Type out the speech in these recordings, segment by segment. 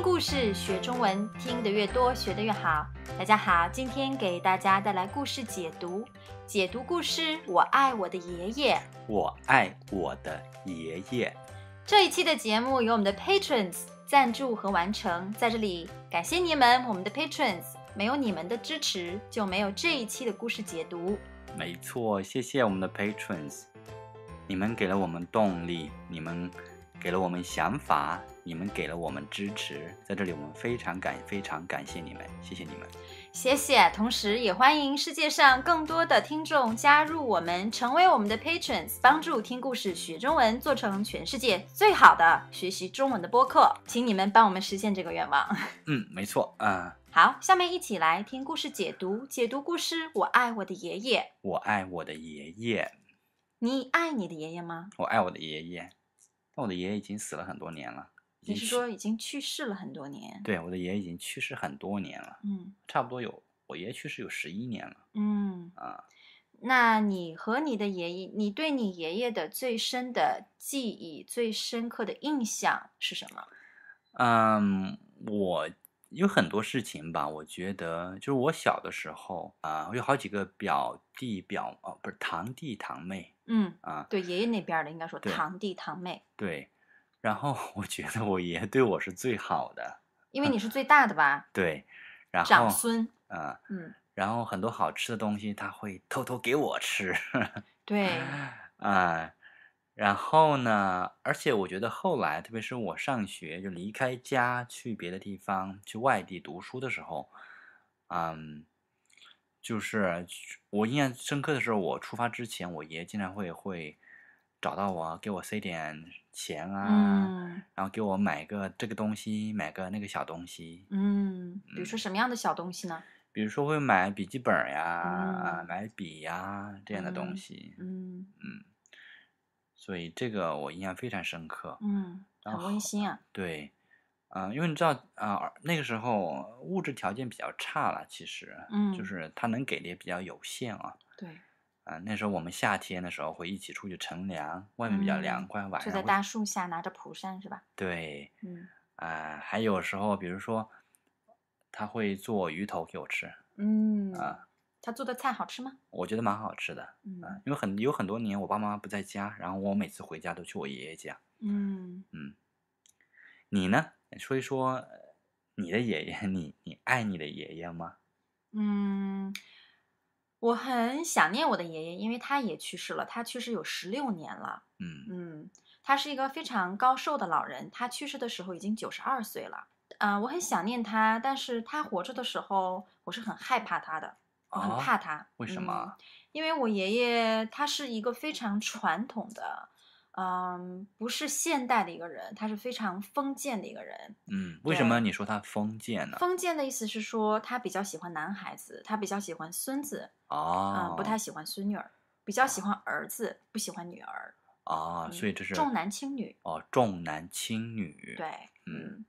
听故事学中文，听得越多，学得越好。大家好，今天给大家带来故事解读，解读故事。我爱我的爷爷，我爱我的爷爷。这一期的节目由我们的 Patrons 赞助和完成，在这里感谢你们，我们的 Patrons，没有你们的支持就没有这一期的故事解读。没错，谢谢我们的 Patrons，你们给了我们动力，你们给了我们想法。你们给了我们支持，在这里我们非常感非常感谢你们，谢谢你们，谢谢。同时也欢迎世界上更多的听众加入我们，成为我们的 Patrons，帮助听故事学中文，做成全世界最好的学习中文的播客。请你们帮我们实现这个愿望。嗯，没错，嗯。好，下面一起来听故事解读，解读故事。我爱我的爷爷。我爱我的爷爷。你爱你的爷爷吗？我爱我的爷爷，但我的爷爷已经死了很多年了。你是说已经去世了很多年？对，我的爷已经去世很多年了，嗯，差不多有我爷去世有十一年了，嗯啊。那你和你的爷爷，你对你爷爷的最深的记忆、最深刻的印象是什么？嗯，我有很多事情吧，我觉得就是我小的时候啊，我有好几个表弟表哦，不是堂弟堂妹，嗯啊，对爷爷那边的应该说堂弟堂妹，对。然后我觉得我爷对我是最好的，因为你是最大的吧？对，然后长孙，嗯嗯，然后很多好吃的东西他会偷偷给我吃，对，啊，然后呢？而且我觉得后来，特别是我上学就离开家去别的地方去外地读书的时候，嗯，就是我印象深刻的时候，我出发之前，我爷经常会会找到我，给我塞点。钱啊，然后给我买个这个东西，买个那个小东西。嗯，比如说什么样的小东西呢？比如说会买笔记本呀，买笔呀这样的东西。嗯嗯，所以这个我印象非常深刻。嗯，很温馨啊。对，啊，因为你知道啊，那个时候物质条件比较差了，其实就是他能给的也比较有限啊。对。啊，那时候我们夏天的时候会一起出去乘凉，外面比较凉快。晚上就在大树下拿着蒲扇，是吧？对，嗯啊，还有时候，比如说他会做鱼头给我吃，嗯啊，他做的菜好吃吗？我觉得蛮好吃的，嗯，因为很有很多年我爸妈不在家，然后我每次回家都去我爷爷家，嗯嗯，你呢？说一说你的爷爷，你你爱你的爷爷吗？嗯。我很想念我的爷爷，因为他也去世了。他去世有十六年了。嗯嗯，他是一个非常高寿的老人，他去世的时候已经九十二岁了。啊，我很想念他，但是他活着的时候，我是很害怕他的，我很怕他。为什么？因为我爷爷他是一个非常传统的。嗯，不是现代的一个人，他是非常封建的一个人。嗯，为什么你说他封建呢？封建的意思是说他比较喜欢男孩子，他比较喜欢孙子哦，不太喜欢孙女儿，比较喜欢儿子，不喜欢女儿啊。所以这是重男轻女哦，重男轻女。对，嗯，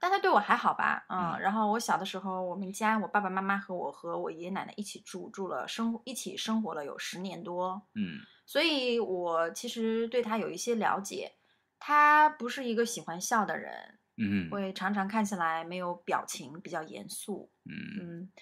但他对我还好吧？嗯，然后我小的时候，我们家我爸爸妈妈和我和我爷爷奶奶一起住，住了生一起生活了有十年多。嗯。所以我其实对他有一些了解，他不是一个喜欢笑的人，嗯，会常常看起来没有表情，比较严肃，嗯嗯嗯。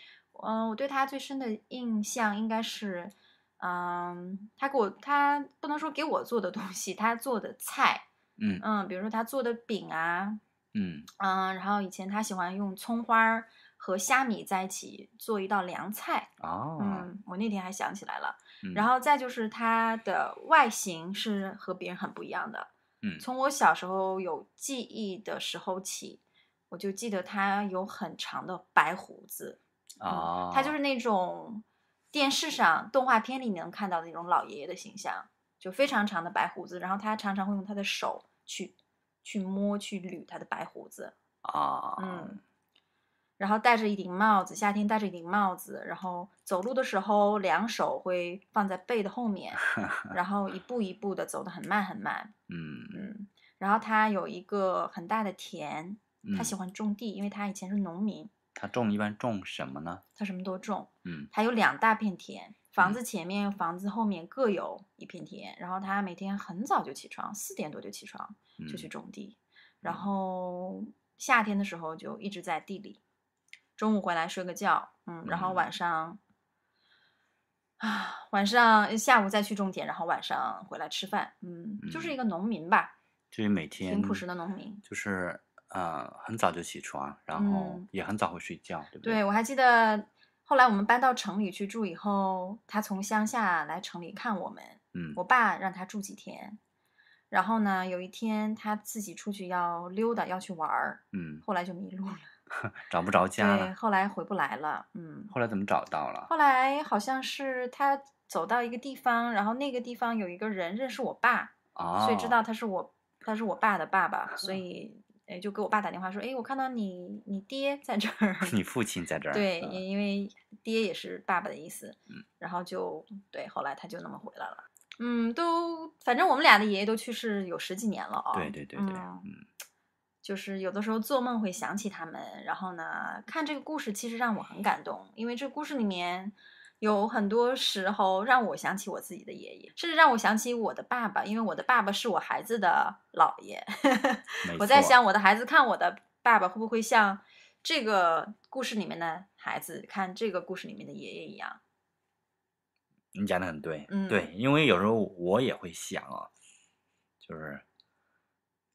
我对他最深的印象应该是，嗯，他给我他不能说给我做的东西，他做的菜，嗯嗯，比如说他做的饼啊，嗯嗯，然后以前他喜欢用葱花和虾米在一起做一道凉菜，哦，我那天还想起来了。然后再就是他的外形是和别人很不一样的。嗯，从我小时候有记忆的时候起，我就记得他有很长的白胡子。哦，他就是那种电视上动画片里能看到的那种老爷爷的形象，就非常长的白胡子。然后他常常会用他的手去去摸、去捋他的白胡子。哦，嗯。然后戴着一顶帽子，夏天戴着一顶帽子，然后走路的时候两手会放在背的后面，然后一步一步的走的很慢很慢。嗯嗯。然后他有一个很大的田，他喜欢种地，因为他以前是农民。他种一般种什么呢？他什么都种。嗯。他有两大片田，房子前面、房子后面各有一片田。然后他每天很早就起床，四点多就起床就去种地，然后夏天的时候就一直在地里。中午回来睡个觉，嗯，然后晚上，啊，晚上下午再去种田，然后晚上回来吃饭，嗯，就是一个农民吧，就是每天挺朴实的农民，就是，呃，很早就起床，然后也很早会睡觉，对不对？对我还记得，后来我们搬到城里去住以后，他从乡下来城里看我们，嗯，我爸让他住几天，然后呢，有一天他自己出去要溜达，要去玩儿，嗯，后来就迷路了。找不着家了，后来回不来了。嗯，后来怎么找到了？后来好像是他走到一个地方，然后那个地方有一个人认识我爸，所以知道他是我，他是我爸的爸爸，所以哎就给我爸打电话说，哎我看到你你爹在这儿，你父亲在这儿。对，因为爹也是爸爸的意思。嗯，然后就对，后来他就那么回来了。嗯，都反正我们俩的爷爷都去世有十几年了啊。对对对对，嗯。就是有的时候做梦会想起他们，然后呢，看这个故事其实让我很感动，因为这故事里面有很多时候让我想起我自己的爷爷，甚至让我想起我的爸爸，因为我的爸爸是我孩子的姥爷。我在想我的孩子看我的爸爸会不会像这个故事里面的孩子看这个故事里面的爷爷一样？你讲的很对，嗯、对，因为有时候我也会想啊，就是。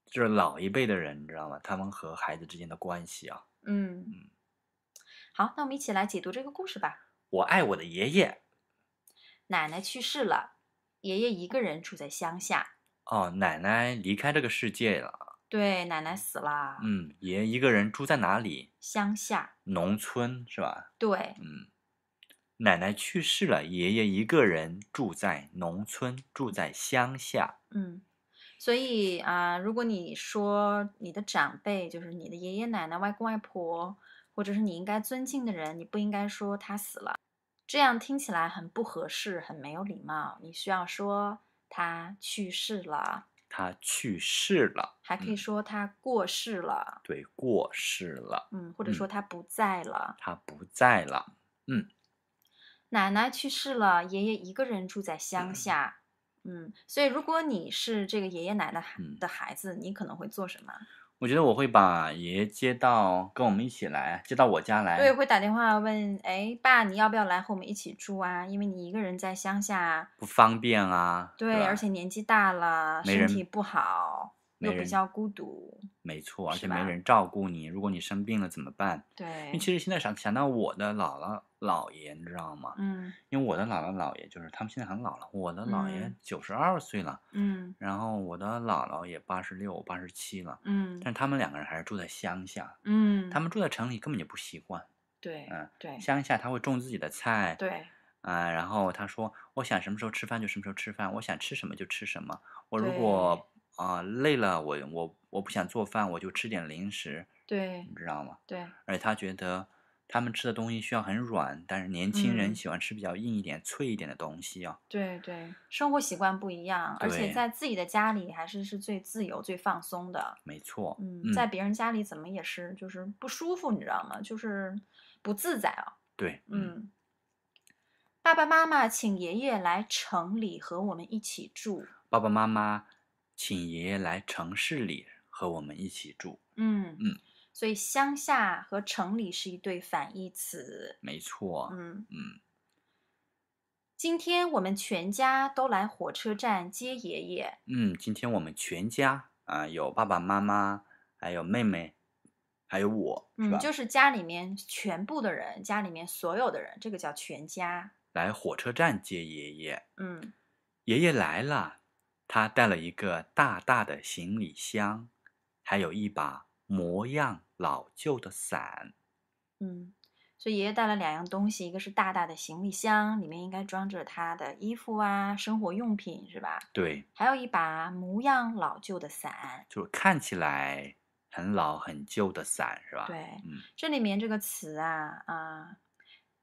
就是老一辈的人，你知道吗？他们和孩子之间的关系啊。嗯嗯。好，那我们一起来解读这个故事吧。我爱我的爷爷。奶奶去世了，爷爷一个人住在乡下。哦，奶奶离开这个世界了。对，奶奶死了。嗯，爷爷一个人住在哪里？乡下。农村是吧？对，嗯。奶奶去世了，爷爷一个人住在农村，住在乡下。嗯。所以啊，如果你说你的长辈，就是你的爷爷奶奶、外公外婆，或者是你应该尊敬的人，你不应该说他死了，这样听起来很不合适，很没有礼貌。你需要说他去世了，他去世了，还可以说他过世了，对，过世了，嗯，或者说他不在了，他不在了，嗯，奶奶去世了，爷爷一个人住在乡下。嗯，所以如果你是这个爷爷奶奶的孩子，你可能会做什么？我觉得我会把爷爷接到跟我们一起来，接到我家来。对，会打电话问，哎，爸，你要不要来和我们一起住啊？因为你一个人在乡下不方便啊。对，而且年纪大了，身体不好，又比较孤独。没错，而且没人照顾你，如果你生病了怎么办？对，因为其实现在想想，到我的姥姥。姥爷，你知道吗？嗯，因为我的姥姥姥爷就是他们现在很老了。我的姥爷九十二岁了，嗯，然后我的姥姥也八十六、八十七了，嗯。但是他们两个人还是住在乡下，嗯。他们住在城里根本就不习惯，对，嗯，对。乡下他会种自己的菜，对，嗯。然后他说：“我想什么时候吃饭就什么时候吃饭，我想吃什么就吃什么。我如果啊累了，我我我不想做饭，我就吃点零食，对，你知道吗？对。而且他觉得。”他们吃的东西需要很软，但是年轻人喜欢吃比较硬一点、脆一点的东西啊。对对，生活习惯不一样，而且在自己的家里还是是最自由、最放松的。没错，嗯，在别人家里怎么也是就是不舒服，你知道吗？就是不自在啊。对，嗯，爸爸妈妈请爷爷来城里和我们一起住。爸爸妈妈请爷爷来城市里和我们一起住。嗯嗯。所以乡下和城里是一对反义词，没错。嗯嗯，今天我们全家都来火车站接爷爷。嗯，今天我们全家啊，有爸爸妈妈，还有妹妹，还有我，是吧？就是家里面全部的人，家里面所有的人，这个叫全家。来火车站接爷爷。嗯，爷爷来了，他带了一个大大的行李箱，还有一把模样。老旧的伞，嗯，所以爷爷带了两样东西，一个是大大的行李箱，里面应该装着他的衣服啊、生活用品，是吧？对。还有一把模样老旧的伞，就是看起来很老很旧的伞，是吧？对，嗯，这里面这个词啊，啊。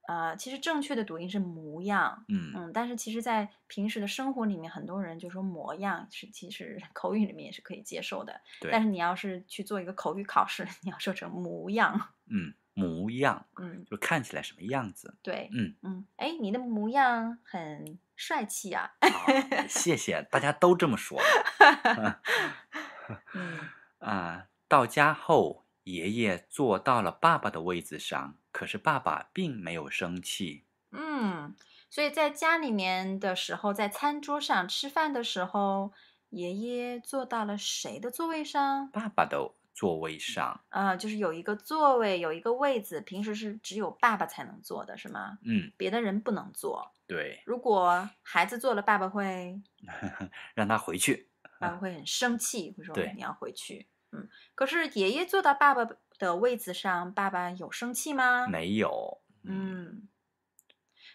啊，其实正确的读音是模样，嗯嗯，但是其实，在平时的生活里面，很多人就说模样是，其实 口语里面也是可以接受的。对，但是你要是去做一个口语考试，你要说成模样，嗯，模样，嗯，就看起来什么样子，对，嗯嗯，哎，你的模样很帅气啊，谢谢，大家都这么说。啊，到家后，爷爷坐到了爸爸的位子上。可是爸爸并没有生气，嗯，所以在家里面的时候，在餐桌上吃饭的时候，爷爷坐到了谁的座位上？爸爸的座位上，啊，就是有一个座位，有一个位子，平时是只有爸爸才能坐的，是吗？嗯，别的人不能坐。对，如果孩子坐了，爸爸会 让他回去，爸爸会很生气，会说你要回去。嗯，可是爷爷坐到爸爸。的位子上，爸爸有生气吗？没有。嗯，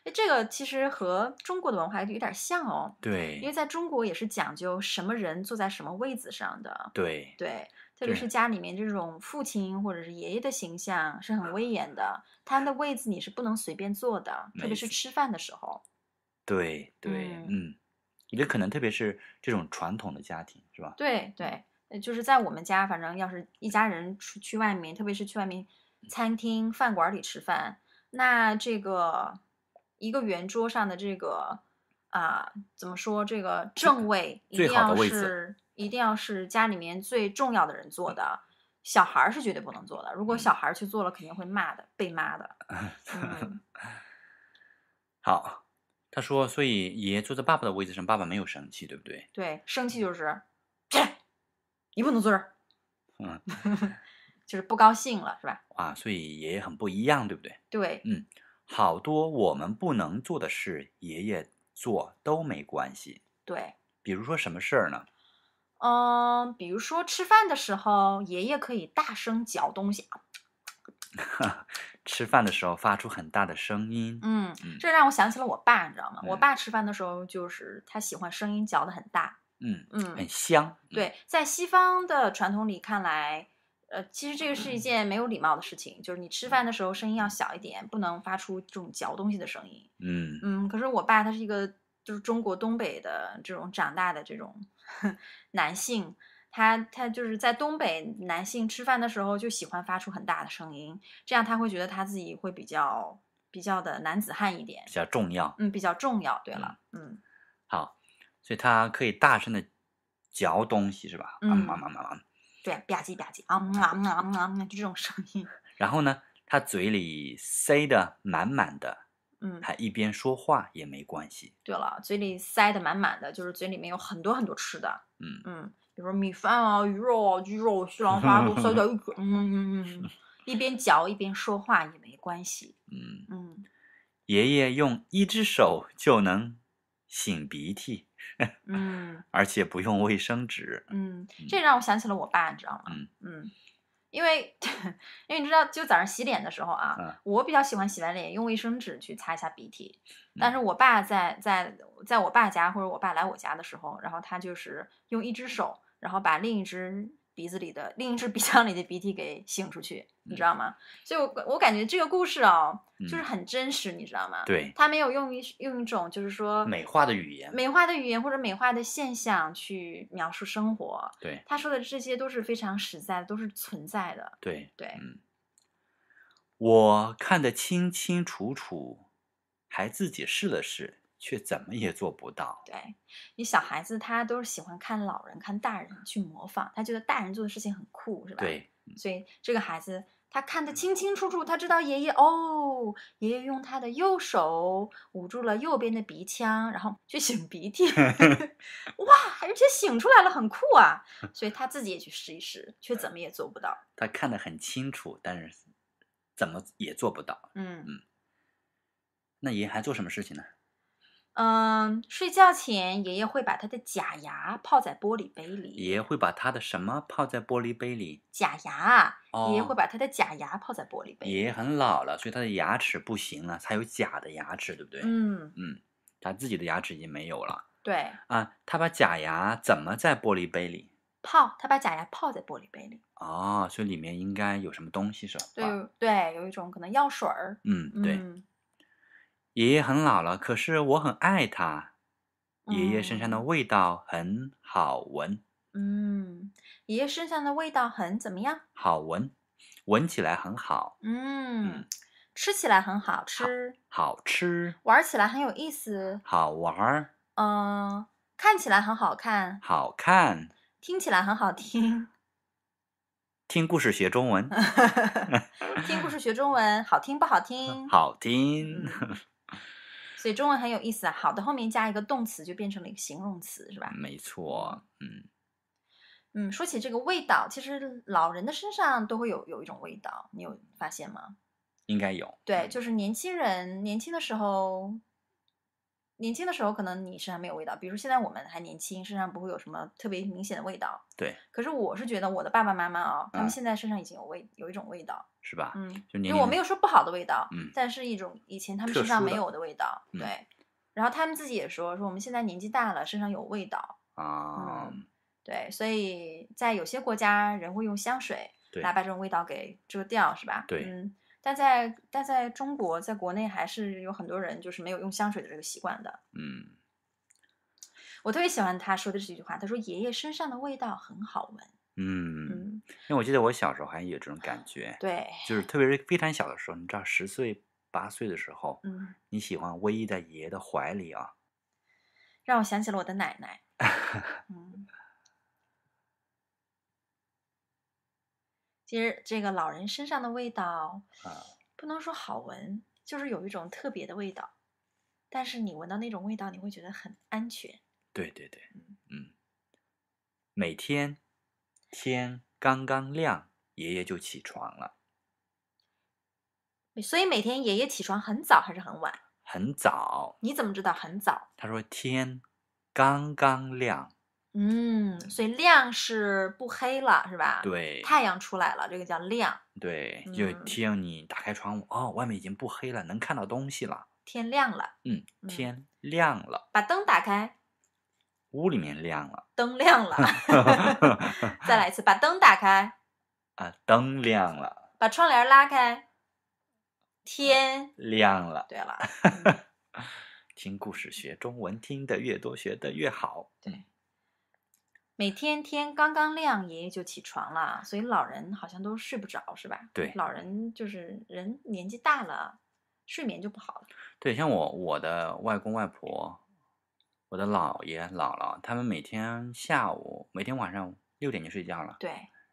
哎，这个其实和中国的文化有点像哦。对，因为在中国也是讲究什么人坐在什么位子上的。对对，特别是家里面这种父亲或者是爷爷的形象是很威严的，他的位子你是不能随便坐的，特别是吃饭的时候。对对，嗯，也可能特别是这种传统的家庭，是吧？对对。就是在我们家，反正要是一家人出去外面，特别是去外面餐厅、饭馆里吃饭，那这个一个圆桌上的这个啊，怎么说？这个正位一定要是一定要是家里面最重要的人坐的，小孩是绝对不能坐的。如果小孩去坐了，肯定会骂的，被骂的。好，他说，所以爷爷坐在爸爸的位置上，爸爸没有生气，对不对？对，生气就是。你不能坐这儿，嗯，就是不高兴了，是吧？啊，所以爷爷很不一样，对不对？对，嗯，好多我们不能做的事，爷爷做都没关系。对，比如说什么事儿呢？嗯，比如说吃饭的时候，爷爷可以大声嚼东西啊。吃饭的时候发出很大的声音。嗯，这让我想起了我爸，你知道吗？我爸吃饭的时候就是他喜欢声音嚼的很大。嗯嗯，很香。对，在西方的传统里看来，呃，其实这个是一件没有礼貌的事情，就是你吃饭的时候声音要小一点，不能发出这种嚼东西的声音。嗯嗯，可是我爸他是一个就是中国东北的这种长大的这种 男性，他他就是在东北男性吃饭的时候就喜欢发出很大的声音，这样他会觉得他自己会比较比较的男子汉一点，比较重要。嗯，比较重要。对了，嗯，好。所以他可以大声的嚼东西，是吧？嗯嗯嗯嗯嗯，对，吧唧吧唧啊啊啊啊，就这种声音。然后呢，他嘴里塞的满满的，嗯，还一边说话也没关系。对了，嘴里塞的满满的，就是嘴里面有很多很多吃的，嗯嗯，比如米饭啊、鱼肉啊、鸡肉、西兰花都塞脚一口。嗯嗯嗯，一边嚼一边说话也没关系。嗯嗯，爷爷用一只手就能擤鼻涕。嗯，而且不用卫生纸，嗯，这让我想起了我爸，你知道吗？嗯嗯，因为，因为你知道，就早上洗脸的时候啊，我比较喜欢洗完脸用卫生纸去擦一下鼻涕，但是我爸在在在我爸家或者我爸来我家的时候，然后他就是用一只手，然后把另一只鼻子里的另一只鼻腔里的鼻涕给擤出去。你知道吗？所以，我我感觉这个故事哦，就是很真实，你知道吗？对，他没有用一用一种就是说美化的语言、美化的语言或者美化的现象去描述生活。对，他说的这些都是非常实在的，都是存在的。对对，我看得清清楚楚，还自己试了试，却怎么也做不到。对你小孩子，他都是喜欢看老人、看大人去模仿，他觉得大人做的事情很酷，是吧？对，所以这个孩子。他看得清清楚楚，他知道爷爷哦，爷爷用他的右手捂住了右边的鼻腔，然后去擤鼻涕，哇，而且擤出来了，很酷啊！所以他自己也去试一试，却怎么也做不到。他看得很清楚，但是怎么也做不到。嗯嗯，那爷爷还做什么事情呢？嗯，睡觉前爷爷会把他的假牙泡在玻璃杯里。爷爷会把他的什么泡在玻璃杯里？假牙啊！爷爷会把他的假牙泡在玻璃杯里。爷爷很老了，所以他的牙齿不行了，才有假的牙齿，对不对？嗯嗯，他自己的牙齿已经没有了。对啊，他把假牙怎么在玻璃杯里泡？他把假牙泡在玻璃杯里。哦，所以里面应该有什么东西是吧？对对，有一种可能药水儿。嗯，对。爷爷很老了，可是我很爱他。爷爷身上的味道很好闻。嗯，爷爷身上的味道很怎么样？好闻，闻起来很好。嗯嗯，吃起来很好吃，好吃，玩起来很有意思，好玩嗯，看起来很好看，好看，听起来很好听，听故事学中文，听故事学中文，好听不好听？好听。所以中文很有意思啊，好的后面加一个动词就变成了一个形容词，是吧？没错，嗯嗯，说起这个味道，其实老人的身上都会有有一种味道，你有发现吗？应该有，对，就是年轻人年轻的时候。年轻的时候，可能你身上没有味道，比如现在我们还年轻，身上不会有什么特别明显的味道。对。可是我是觉得我的爸爸妈妈啊，他们现在身上已经有味，有一种味道。是吧？嗯。因为我没有说不好的味道，嗯，但是一种以前他们身上没有的味道。对。然后他们自己也说说我们现在年纪大了，身上有味道啊。嗯。对，所以在有些国家，人会用香水来把这种味道给遮掉，是吧？对。嗯。但在但在中国，在国内还是有很多人就是没有用香水的这个习惯的。嗯，我特别喜欢他说的这句话，他说：“爷爷身上的味道很好闻。”嗯，因为我记得我小时候好像有这种感觉，对，就是特别是非常小的时候，你知道十岁八岁的时候，你喜欢偎依在爷爷的怀里啊，让我想起了我的奶奶。其实这个老人身上的味道，啊，不能说好闻，就是有一种特别的味道。但是你闻到那种味道，你会觉得很安全。对对对，嗯。每天天刚刚亮，爷爷就起床了。所以每天爷爷起床很早还是很晚？很早。你怎么知道很早？他说天刚刚亮。嗯，所以亮是不黑了，是吧？对，太阳出来了，这个叫亮。对，就提醒你打开窗户，哦，外面已经不黑了，能看到东西了，天亮了。嗯，天亮了，把灯打开，屋里面亮了，灯亮了。再来一次，把灯打开，啊，灯亮了，把窗帘拉开，天 亮了。对了，听故事学中文，听得越多，学得越好。对。每天天刚刚亮，爷爷就起床了，所以老人好像都睡不着，是吧？对，老人就是人年纪大了，睡眠就不好了。对，像我我的外公外婆，我的姥爷姥姥，他们每天下午每天晚上六点就睡觉了，对，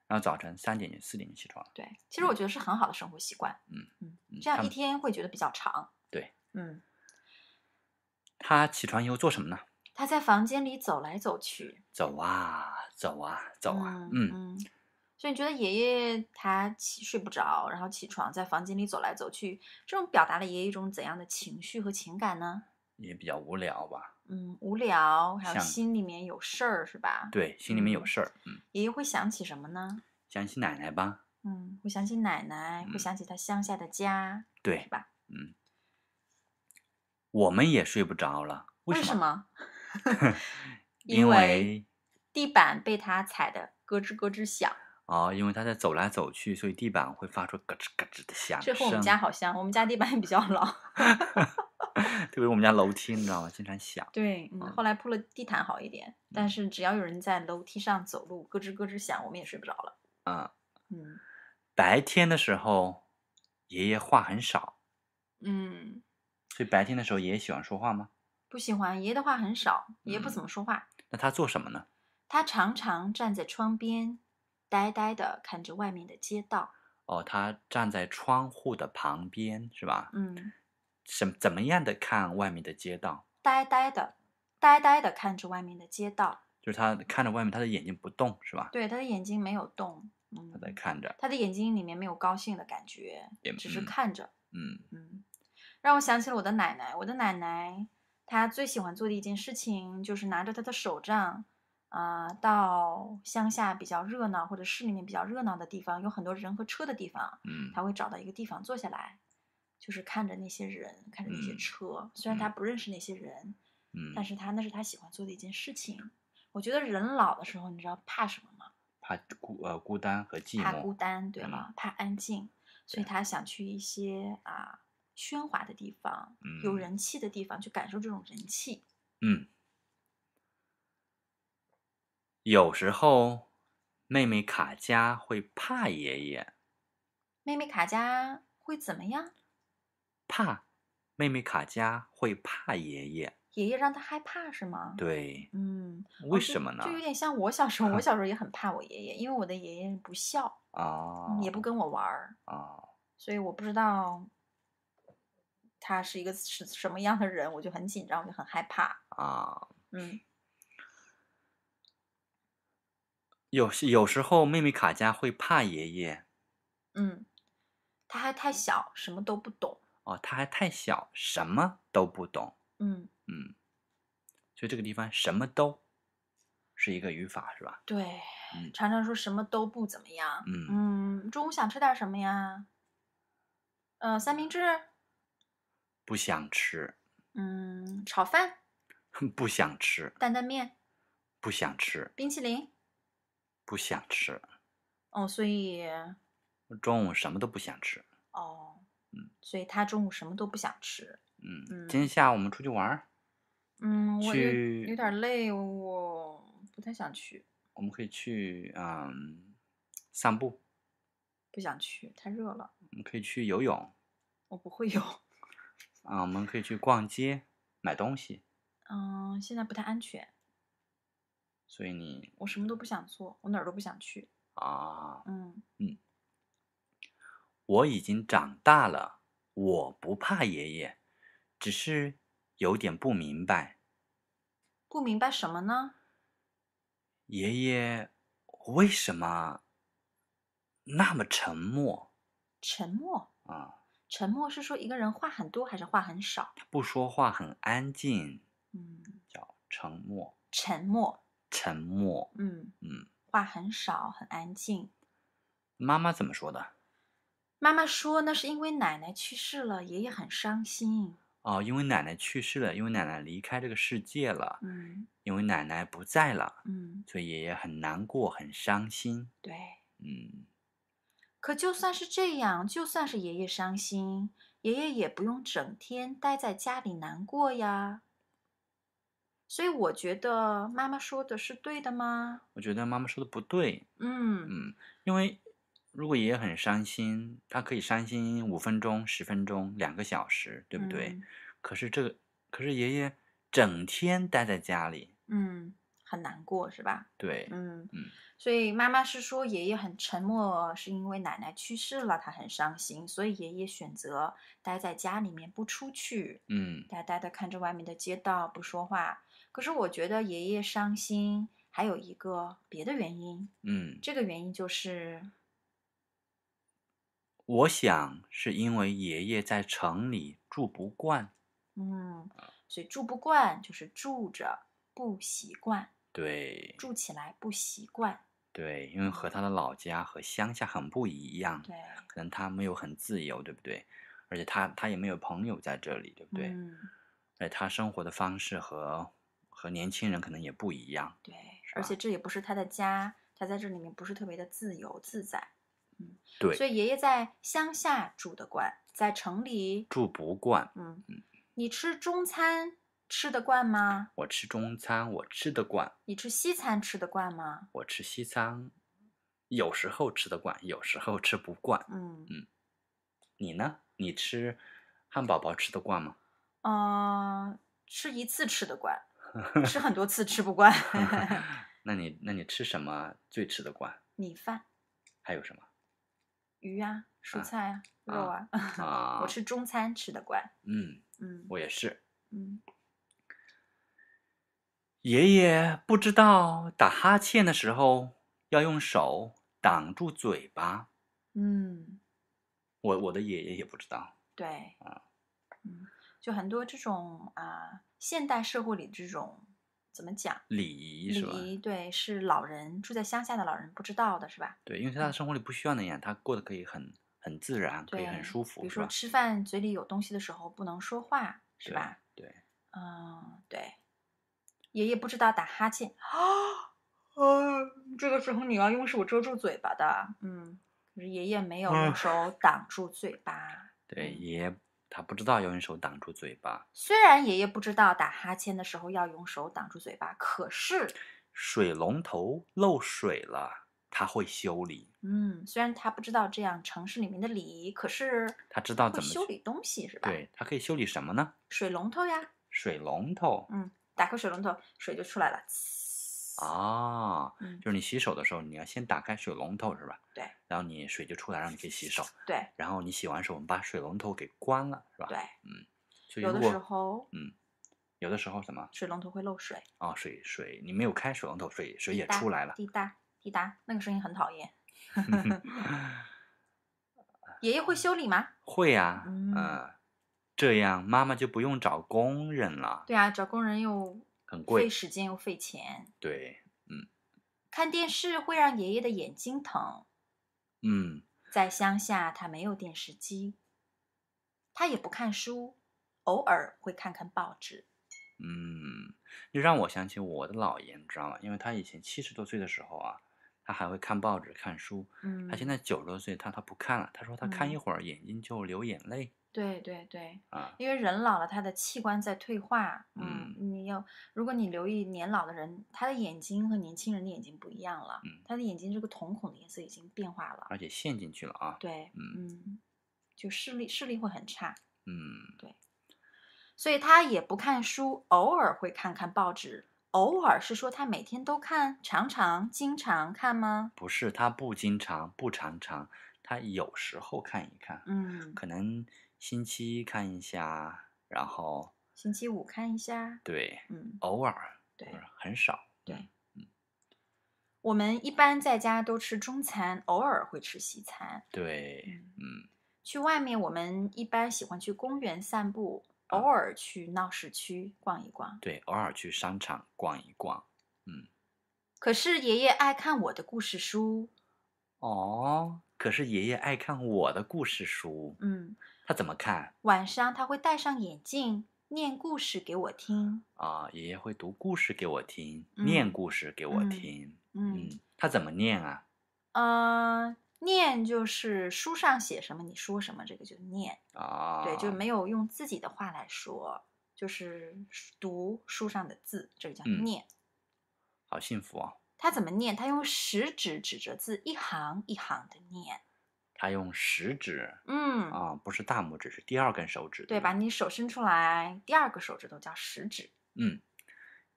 然后早晨三点就四点就起床。对，其实我觉得是很好的生活习惯。嗯嗯，这样一天会觉得比较长。对，嗯，他起床以后做什么呢？他在房间里走来走去，走啊走啊走啊，嗯嗯。所以你觉得爷爷他起睡不着，然后起床在房间里走来走去，这种表达了爷爷一种怎样的情绪和情感呢？也比较无聊吧，嗯，无聊，还有心里面有事儿是吧？对，心里面有事儿。爷爷会想起什么呢？想起奶奶吧，嗯，会想起奶奶，会想起他乡下的家，对吧？嗯，我们也睡不着了，为什么？因为地板被他踩的咯吱咯吱响哦，因为他在走来走去，所以地板会发出咯吱咯吱的响声。这和我们家好像，我们家地板也比较老，特别我们家楼梯，你知道吗？经常响。对，后来铺了地毯好一点，但是只要有人在楼梯上走路，咯吱咯吱响，我们也睡不着了。嗯嗯，白天的时候爷爷话很少，嗯，所以白天的时候爷爷喜欢说话吗？不喜欢爷爷的话很少，爷爷不怎么说话。那他做什么呢？他常常站在窗边，呆呆的看着外面的街道。哦，他站在窗户的旁边，是吧？嗯。什怎么样的看外面的街道？呆呆的，呆呆的看着外面的街道，就是他看着外面，他的眼睛不动，是吧？对，他的眼睛没有动。他在看着，他的眼睛里面没有高兴的感觉，只是看着。嗯嗯，让我想起了我的奶奶，我的奶奶。他最喜欢做的一件事情就是拿着他的手杖，啊，到乡下比较热闹或者市里面比较热闹的地方，有很多人和车的地方，嗯，他会找到一个地方坐下来，就是看着那些人，看着那些车。虽然他不认识那些人，嗯，但是他那是他喜欢做的一件事情。我觉得人老的时候，你知道怕什么吗？怕孤呃孤单和寂寞。怕孤单，对吗？怕安静，所以他想去一些啊。喧哗的地方，有人气的地方，去感受这种人气。嗯，有时候妹妹卡佳会怕爷爷。妹妹卡佳会怎么样？怕，妹妹卡佳会怕爷爷。爷爷让他害怕是吗？对，嗯，为什么呢？就有点像我小时候，我小时候也很怕我爷爷，因为我的爷爷不笑啊，也不跟我玩儿啊，所以我不知道。他是一个是什么样的人，我就很紧张，我就很害怕啊。嗯，有有时候妹妹卡佳会怕爷爷。嗯，他还太小，什么都不懂。哦，他还太小，什么都不懂。嗯嗯，所以这个地方什么都是一个语法，是吧？对，常常说什么都不怎么样。嗯嗯，中午想吃点什么呀？呃，三明治。不想吃，嗯，炒饭，不想吃，担担面，不想吃，冰淇淋，不想吃，哦，所以，中午什么都不想吃，哦，嗯，所以他中午什么都不想吃，嗯，今天下午我们出去玩，嗯，去有点累，我不太想去，我们可以去嗯，散步，不想去，太热了，我们可以去游泳，我不会游。啊，我们可以去逛街买东西。嗯，现在不太安全，所以你我什么都不想做，我哪儿都不想去啊。嗯嗯，我已经长大了，我不怕爷爷，只是有点不明白，不明白什么呢？爷爷为什么那么沉默？沉默啊。沉默是说一个人话很多还是话很少？不说话，很安静，嗯，叫沉默。沉默，沉默，嗯嗯，话很少，很安静。妈妈怎么说的？妈妈说，那是因为奶奶去世了，爷爷很伤心。哦，因为奶奶去世了，因为奶奶离开这个世界了，嗯，因为奶奶不在了，嗯，所以爷爷很难过，很伤心。对，嗯。可就算是这样，就算是爷爷伤心，爷爷也不用整天待在家里难过呀。所以我觉得妈妈说的是对的吗？我觉得妈妈说的不对。嗯嗯，因为如果爷爷很伤心，他可以伤心五分钟、十分钟、两个小时，对不对？可是这，个，可是爷爷整天待在家里，嗯。很难过是吧？对，嗯嗯，所以妈妈是说爷爷很沉默，是因为奶奶去世了，他很伤心，所以爷爷选择待在家里面不出去，嗯，呆呆的看着外面的街道不说话。可是我觉得爷爷伤心还有一个别的原因，嗯，这个原因就是，我想是因为爷爷在城里住不惯，嗯，所以住不惯就是住着不习惯。对，住起来不习惯。对，因为和他的老家和乡下很不一样。对，可能他没有很自由，对不对？而且他他也没有朋友在这里，对不对？嗯。而且他生活的方式和和年轻人可能也不一样。对，而且这也不是他的家，他在这里面不是特别的自由自在。嗯，对。所以爷爷在乡下住的惯，在城里住不惯。嗯嗯。你吃中餐。吃得惯吗？我吃中餐，我吃得惯。你吃西餐吃得惯吗？我吃西餐，有时候吃得惯，有时候吃不惯。嗯嗯，你呢？你吃汉堡包吃得惯吗？嗯，吃一次吃得惯，吃很多次吃不惯。那你那你吃什么最吃得惯？米饭，还有什么？鱼呀，蔬菜呀，肉啊。我吃中餐吃得惯。嗯嗯，我也是。嗯。爷爷不知道打哈欠的时候要用手挡住嘴巴，嗯，我我的爷爷也不知道。对，啊，嗯，就很多这种啊，现代社会里这种怎么讲礼仪是吧？对，是老人住在乡下的老人不知道的是吧？对，因为他的生活里不需要那样，他过得可以很很自然，可以很舒服。比如说吃饭嘴里有东西的时候不能说话，是吧？对，嗯，对。爷爷不知道打哈欠啊，啊！这个时候你要用是我遮住嘴巴的，嗯，爷爷没有用手挡住嘴巴。对，爷爷他不知道要用手挡住嘴巴。虽然爷爷不知道打哈欠的时候要用手挡住嘴巴，可是水龙头漏水了，他会修理。嗯，虽然他不知道这样城市里面的礼仪，可是他知道怎么修理东西是吧？对他可以修理什么呢？水龙头呀，水龙头，嗯。打开水龙头，水就出来了。哦，就是你洗手的时候，你要先打开水龙头，是吧？对。然后你水就出来，让你可以洗手。对。然后你洗完手，我们把水龙头给关了，是吧？对。嗯。有的时候，嗯，有的时候什么？水龙头会漏水。啊，水水，你没有开水龙头，水水也出来了。滴答滴答，那个声音很讨厌。爷爷会修理吗？会呀，嗯。这样妈妈就不用找工人了。对啊，找工人又很贵，费时间又费钱。对，嗯。看电视会让爷爷的眼睛疼。嗯，在乡下他没有电视机，他也不看书，偶尔会看看报纸。嗯，就让我想起我的姥爷，你知道吗？因为他以前七十多岁的时候啊，他还会看报纸、看书。嗯，他现在九十多岁，他他不看了。他说他看一会儿眼睛就流眼泪。对对对，啊，因为人老了，他的器官在退化，嗯，你要如果你留意年老的人，他的眼睛和年轻人的眼睛不一样了，他的眼睛这个瞳孔的颜色已经变化了，而且陷进去了啊，对，嗯，就视力视力会很差，嗯，对，所以他也不看书，偶尔会看看报纸，偶尔是说他每天都看，常常经常看吗？不是，他不经常，不常常，他有时候看一看，嗯，可能。星期一看一下，然后星期五看一下。对，嗯，偶尔，对，很少，对，嗯。我们一般在家都吃中餐，偶尔会吃西餐。对，嗯。去外面，我们一般喜欢去公园散步，偶尔去闹市区逛一逛。对，偶尔去商场逛一逛。嗯。可是爷爷爱看我的故事书。哦，可是爷爷爱看我的故事书。嗯。他怎么看？晚上他会戴上眼镜，念故事给我听啊。爷爷会读故事给我听，念故事给我听。嗯，他怎么念啊？嗯，念就是书上写什么你说什么，这个就念啊。对，就没有用自己的话来说，就是读书上的字，这个叫念。好幸福啊！他怎么念？他用食指指着字，一行一行的念。他用食指，嗯，啊，不是大拇指，是第二根手指。对，把你手伸出来，第二个手指头叫食指。嗯，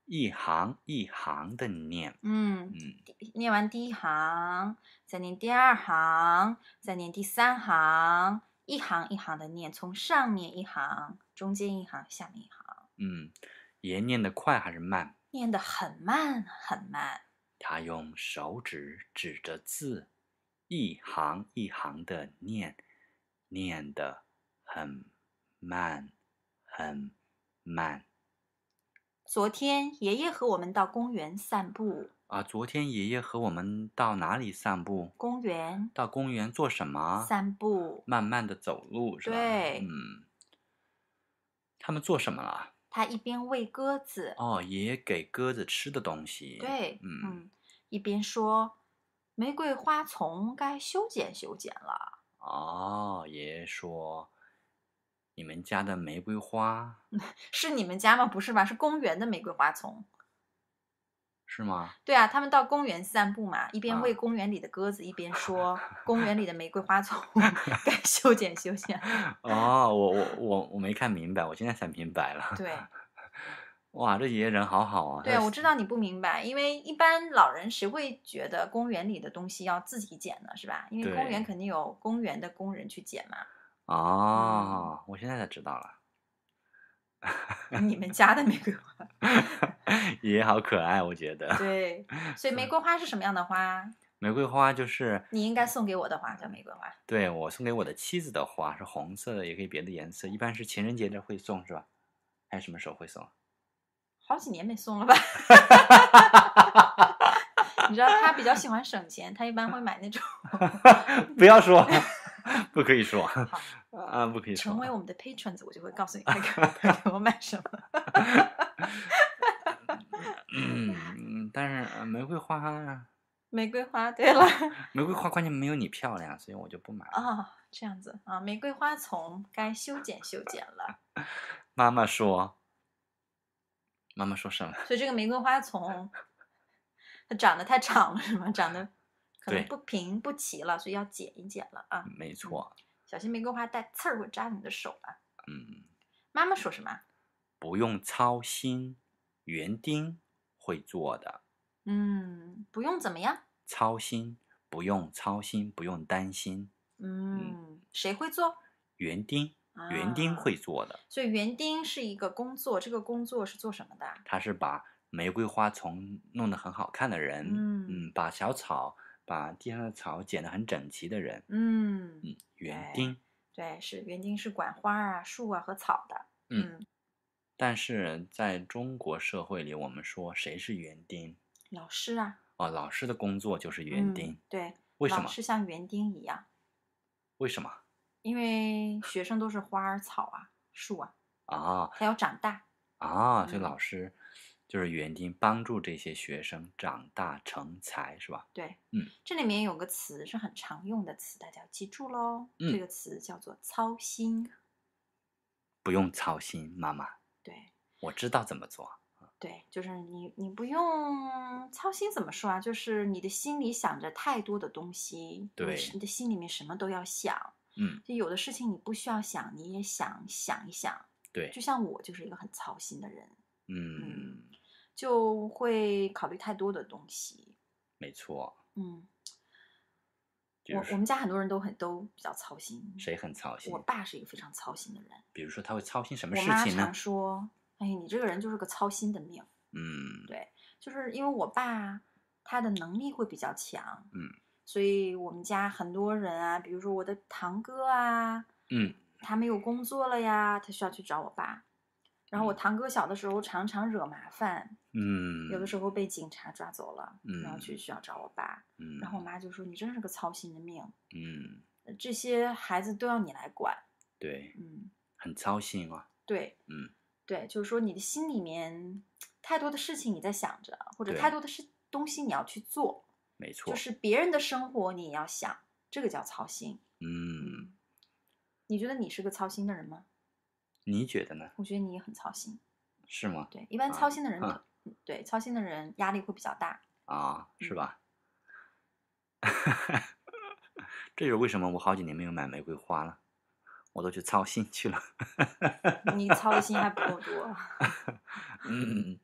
一行一行的念。嗯嗯，念完第一行，再念第二行，再念第三行，一行一行的念，从上面一行，中间一行，下面一行。嗯，爷念得快还是慢？念得很慢很慢。他用手指指着字。一行一行的念，念的很慢，很慢。昨天爷爷和我们到公园散步啊。昨天爷爷和我们到哪里散步？公园。到公园做什么？散步。慢慢的走路是吧？对。嗯。他们做什么了？他一边喂鸽子。哦，爷爷给鸽子吃的东西。对。嗯。一边说。玫瑰花丛该修剪修剪了。哦，爷爷说，你们家的玫瑰花 是你们家吗？不是吧？是公园的玫瑰花丛。是吗？对啊，他们到公园散步嘛，一边喂公园里的鸽子，一边说 公园里的玫瑰花丛 该修剪修剪。哦，我我我我没看明白，我现在才明白了。对。哇，这爷爷人好好啊！对，我知 道你不明白，因为一般老人谁会觉得公园里的东西要自己捡呢，是吧？因为公园肯定有公园的工人去捡嘛。哦，我现在才知道了。你们家的玫瑰花，爷爷好可爱，我觉得。对，所以玫 瑰花是什么样的花？玫瑰花就是你应该送给我的花，叫玫瑰花。对我送给我的妻子的花是红色的，也可以别的颜色，一般是情人节的会送，是吧？还有什么时候会送？好几年没送了吧？你知道他比较喜欢省钱，他一般会买那种。不要说，不可以说。啊，不可以说。成为我们的 patrons，我就会告诉你 那个我买什么。但是玫瑰花，玫瑰花，对了，玫瑰花关键没有你漂亮，所以我就不买了。啊，这样子啊，玫瑰花丛该修剪修剪了。妈妈说。妈妈说什么？所以这个玫瑰花丛，它长得太长了，是吗？长得 可能不平不齐了，所以要剪一剪了啊。没错。小心玫瑰花带刺儿，会扎你的手啊。嗯。妈妈说什么？不用操心，园丁会做的。嗯，不用怎么样？操心，不用操心，不用担心。嗯，谁会做？园丁。园丁会做的，所以园丁是一个工作，这个工作是做什么的？他是把玫瑰花丛弄得很好看的人，嗯，把小草、把地上的草剪得很整齐的人，嗯嗯，园丁。对，是园丁是管花啊、树啊和草的。嗯，但是在中国社会里，我们说谁是园丁？老师啊。哦，老师的工作就是园丁。对，为什么？是像园丁一样。为什么？因为学生都是花儿、草啊、树啊，啊，他要长大啊，所以老师就是园丁，帮助这些学生长大成才，是吧？对，嗯，这里面有个词是很常用的词，大家要记住喽。嗯，这个词叫做操心，不用操心，妈妈。对，我知道怎么做。对，就是你，你不用操心。怎么说啊？就是你的心里想着太多的东西，对，你的心里面什么都要想。嗯，就有的事情你不需要想，你也想想一想。对，就像我就是一个很操心的人，嗯，就会考虑太多的东西。没错，嗯，我我们家很多人都很都比较操心。谁很操心？我爸是一个非常操心的人。比如说他会操心什么事情呢？我妈常说：“哎，你这个人就是个操心的命。”嗯，对，就是因为我爸他的能力会比较强，嗯。所以我们家很多人啊，比如说我的堂哥啊，嗯，他没有工作了呀，他需要去找我爸。然后我堂哥小的时候常常惹麻烦，嗯，有的时候被警察抓走了，嗯，然后去需要找我爸。嗯，然后我妈就说：“你真是个操心的命。”嗯，这些孩子都要你来管。对，嗯，很操心啊，对，嗯，对，就是说你的心里面太多的事情你在想着，或者太多的事东西你要去做。没错，就是别人的生活你要想，这个叫操心。嗯，你觉得你是个操心的人吗？你觉得呢？我觉得你也很操心。是吗？对，一般操心的人，对操心的人压力会比较大啊，是吧？这就是为什么我好几年没有买玫瑰花了，我都去操心去了。你操的心还不够多？嗯。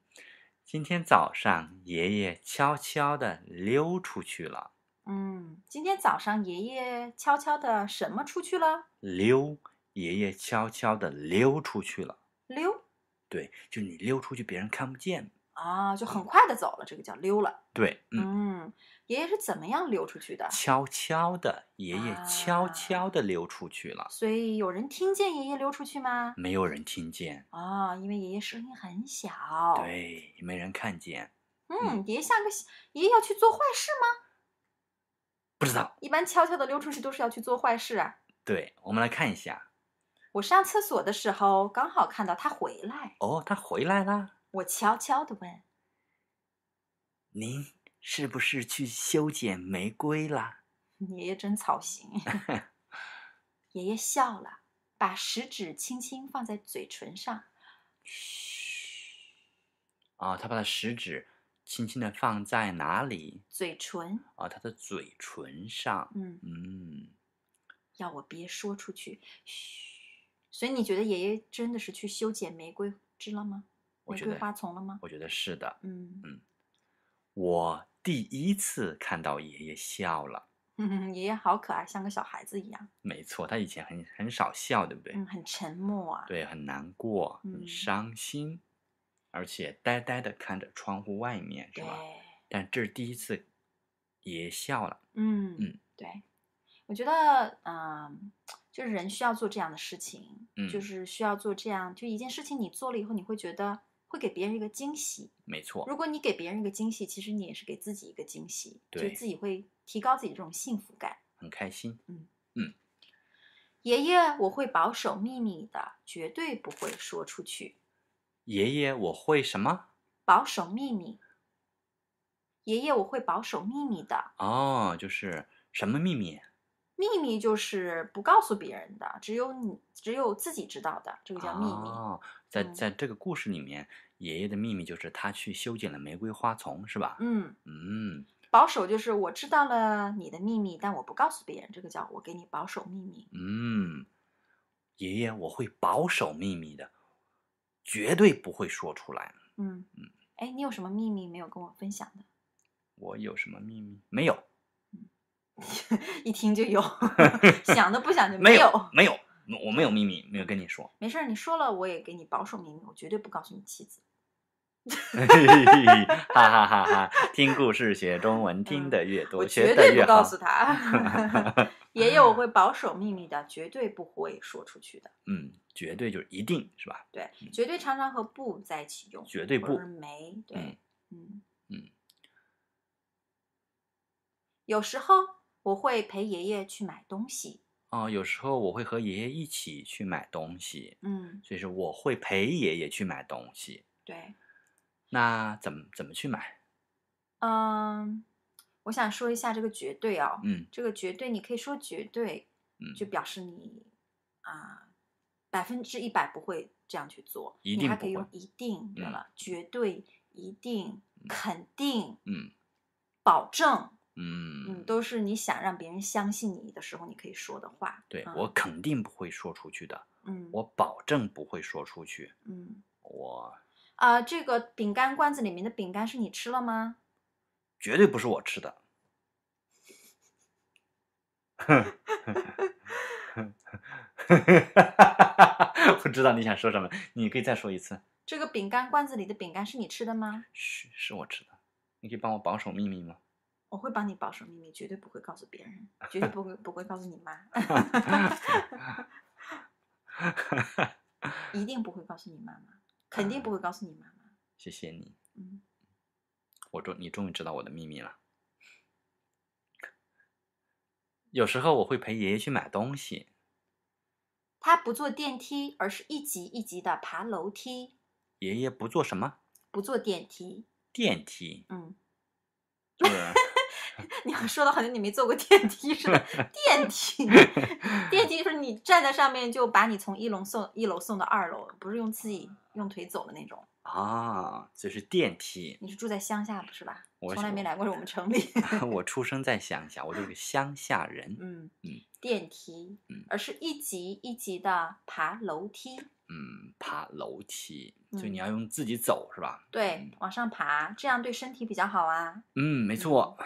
今天早上，爷爷悄悄的溜出去了。嗯，今天早上，爷爷悄悄的什么出去了？溜，爷爷悄悄的溜出去了。溜，对，就你溜出去，别人看不见啊，就很快的走了，这个叫溜了。对，嗯。爷爷是怎么样溜出去的？悄悄的，爷爷悄悄的溜出去了。所以有人听见爷爷溜出去吗？没有人听见啊，因为爷爷声音很小。对，没人看见。嗯，爷爷像个爷爷要去做坏事吗？不知道。一般悄悄的溜出去都是要去做坏事。啊。对，我们来看一下。我上厕所的时候刚好看到他回来。哦，他回来了。我悄悄的问：“您。”是不是去修剪玫瑰了？爷爷真操心。爷爷笑了，把食指轻轻放在嘴唇上，嘘。啊，他把他食指轻轻的放在哪里？嘴唇。啊，他的嘴唇上。嗯嗯，要我别说出去，嘘。所以你觉得爷爷真的是去修剪玫瑰枝了吗？玫瑰花丛了吗？我觉得是的。嗯嗯，我。第一次看到爷爷笑了，爷爷好可爱，像个小孩子一样。没错，他以前很很少笑，对不对？嗯，很沉默啊。对，很难过，很伤心，而且呆呆的看着窗户外面，是吧？但这是第一次爷爷笑了。嗯嗯，对，我觉得，嗯，就是人需要做这样的事情，就是需要做这样，就一件事情你做了以后，你会觉得。会给别人一个惊喜，没错。如果你给别人一个惊喜，其实你也是给自己一个惊喜，就自己会提高自己这种幸福感，很开心。嗯嗯，爷爷，我会保守秘密的，绝对不会说出去。爷爷，我会什么？保守秘密。爷爷，我会保守秘密的。哦，就是什么秘密？秘密就是不告诉别人的，只有你，只有自己知道的，这个叫秘密。哦，在在这个故事里面。爷爷的秘密就是他去修剪了玫瑰花丛，是吧？嗯嗯，保守就是我知道了你的秘密，但我不告诉别人，这个叫我给你保守秘密。嗯，爷爷，我会保守秘密的，绝对不会说出来。嗯嗯，哎，你有什么秘密没有跟我分享的？我有什么秘密没有？一听就有，想都不想就没有没有，我没有秘密没有跟你说。没事，你说了我也给你保守秘密，我绝对不告诉你妻子。哈哈哈哈，听故事学中文，听得越多，我绝对不告诉他。爷爷，我会保守秘密的，绝对不会说出去的。嗯，绝对就是一定，是吧？对，绝对常常和“不”在一起用。绝对不，没。对，嗯嗯。有时候我会陪爷爷去买东西。哦，有时候我会和爷爷一起去买东西。嗯，所以说我会陪爷爷去买东西。对。那怎么怎么去买？嗯，我想说一下这个绝对哦，嗯，这个绝对你可以说绝对，嗯，就表示你啊百分之一百不会这样去做，一定可以用一定对了，绝对、一定、肯定，嗯，保证，嗯嗯，都是你想让别人相信你的时候，你可以说的话。对我肯定不会说出去的，嗯，我保证不会说出去，嗯，我。啊，这个饼干罐子里面的饼干是你吃了吗？绝对不是我吃的。哈 我知道你想说什么，你可以再说一次。这个饼干罐子里的饼干是你吃的吗？嘘，是我吃的。你可以帮我保守秘密吗？我会帮你保守秘密，绝对不会告诉别人，绝对不会不会告诉你妈，一定不会告诉你妈妈。肯定不会告诉你妈妈。谢谢你。嗯，我终你终于知道我的秘密了。有时候我会陪爷爷去买东西。他不坐电梯，而是一级一级的爬楼梯。爷爷不坐什么？不坐电梯。电梯。嗯。你说的好像你没坐过电梯似的，电梯，电梯就是你站在上面就把你从一楼送一楼送到二楼，不是用自己用腿走的那种啊，这是电梯。你是住在乡下不是吧？我从来没来过我们城里。我出生在乡下，我就是个乡下人。嗯嗯，电梯，嗯，而是一级一级的爬楼梯。嗯，爬楼梯，就你要用自己走是吧？对，往上爬，这样对身体比较好啊。嗯，没错。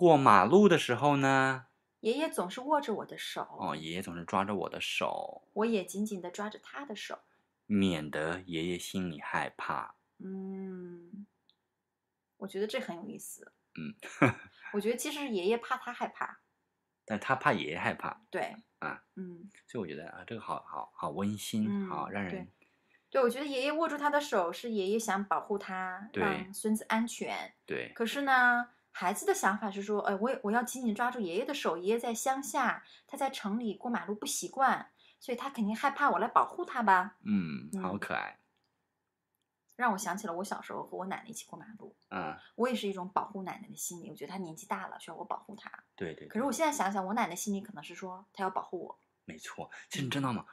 过马路的时候呢，爷爷总是握着我的手。哦，爷爷总是抓着我的手，我也紧紧的抓着他的手，免得爷爷心里害怕。嗯，我觉得这很有意思。嗯，我觉得其实爷爷怕他害怕，但他怕爷爷害怕。对，啊，嗯，所以我觉得啊，这个好好好温馨，好让人。对，我觉得爷爷握住他的手是爷爷想保护他，让孙子安全。对，可是呢。孩子的想法是说，哎，我我要紧紧抓住爷爷的手，爷爷在乡下，他在城里过马路不习惯，所以他肯定害怕我来保护他吧？嗯，好可爱，让我想起了我小时候和我奶奶一起过马路，嗯，我也是一种保护奶奶的心理，我觉得她年纪大了需要我保护她。对对。可是我现在想想，我奶奶心里可能是说她要保护我。没错，其实你知道吗？